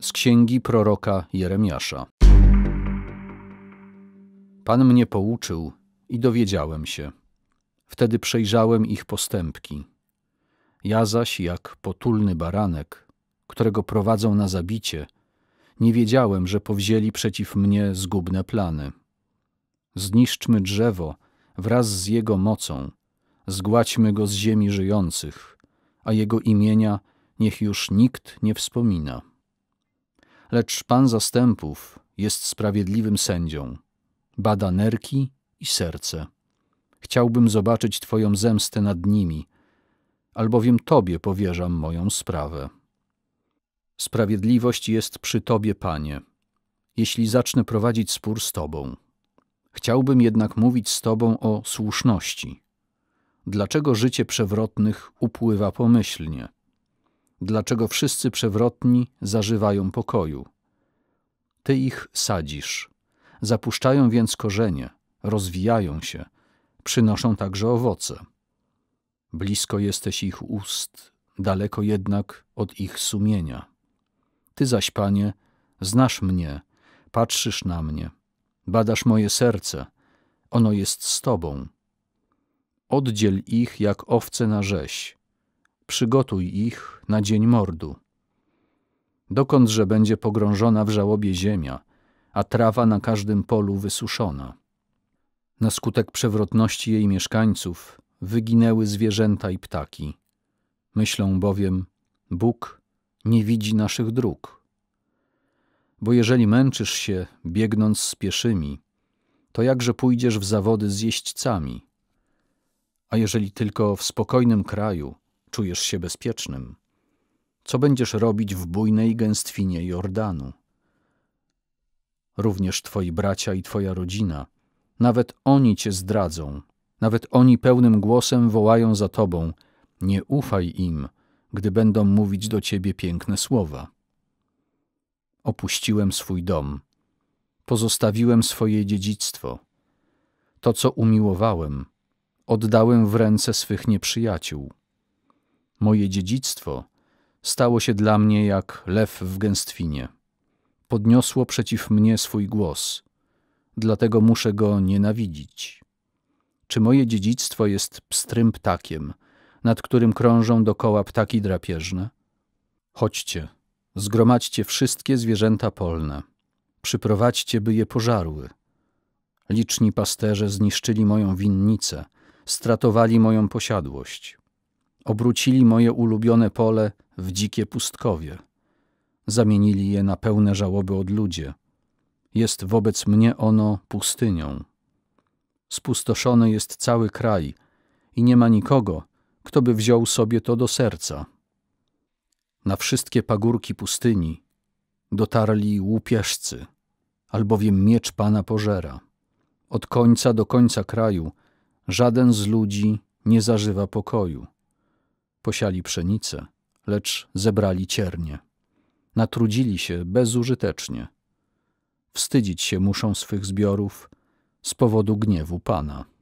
z księgi proroka Jeremiasza. Pan mnie pouczył i dowiedziałem się. Wtedy przejrzałem ich postępki. Ja zaś, jak potulny baranek, którego prowadzą na zabicie, nie wiedziałem, że powzięli przeciw mnie zgubne plany. Zniszczmy drzewo wraz z jego mocą, zgładźmy go z ziemi żyjących, a jego imienia niech już nikt nie wspomina lecz Pan zastępów jest sprawiedliwym sędzią. Bada nerki i serce. Chciałbym zobaczyć Twoją zemstę nad nimi, albowiem Tobie powierzam moją sprawę. Sprawiedliwość jest przy Tobie, Panie, jeśli zacznę prowadzić spór z Tobą. Chciałbym jednak mówić z Tobą o słuszności. Dlaczego życie przewrotnych upływa pomyślnie? dlaczego wszyscy przewrotni zażywają pokoju. Ty ich sadzisz, zapuszczają więc korzenie, rozwijają się, przynoszą także owoce. Blisko jesteś ich ust, daleko jednak od ich sumienia. Ty zaś, Panie, znasz mnie, patrzysz na mnie, badasz moje serce, ono jest z Tobą. Oddziel ich jak owce na rzeź, przygotuj ich na dzień mordu. Dokądże będzie pogrążona w żałobie ziemia, a trawa na każdym polu wysuszona. Na skutek przewrotności jej mieszkańców wyginęły zwierzęta i ptaki. Myślą bowiem, Bóg nie widzi naszych dróg. Bo jeżeli męczysz się, biegnąc z pieszymi, to jakże pójdziesz w zawody z jeźdźcami? A jeżeli tylko w spokojnym kraju czujesz się bezpiecznym? Co będziesz robić w bujnej gęstwinie Jordanu? Również twoi bracia i twoja rodzina, nawet oni cię zdradzą, nawet oni pełnym głosem wołają za tobą: Nie ufaj im, gdy będą mówić do ciebie piękne słowa. Opuściłem swój dom, pozostawiłem swoje dziedzictwo. To, co umiłowałem, oddałem w ręce swych nieprzyjaciół. Moje dziedzictwo stało się dla mnie jak lew w gęstwinie. Podniosło przeciw mnie swój głos, dlatego muszę go nienawidzić. Czy moje dziedzictwo jest pstrym ptakiem, nad którym krążą dokoła ptaki drapieżne? Chodźcie, zgromadźcie wszystkie zwierzęta polne, przyprowadźcie, by je pożarły. Liczni pasterze zniszczyli moją winnicę, stratowali moją posiadłość. Obrócili moje ulubione pole w dzikie pustkowie. Zamienili je na pełne żałoby od ludzie. Jest wobec mnie ono pustynią. Spustoszony jest cały kraj i nie ma nikogo, kto by wziął sobie to do serca. Na wszystkie pagórki pustyni dotarli łupieżcy, albowiem miecz Pana pożera. Od końca do końca kraju żaden z ludzi nie zażywa pokoju posiali pszenicę, lecz zebrali ciernie. Natrudzili się bezużytecznie. Wstydzić się muszą swych zbiorów z powodu gniewu Pana.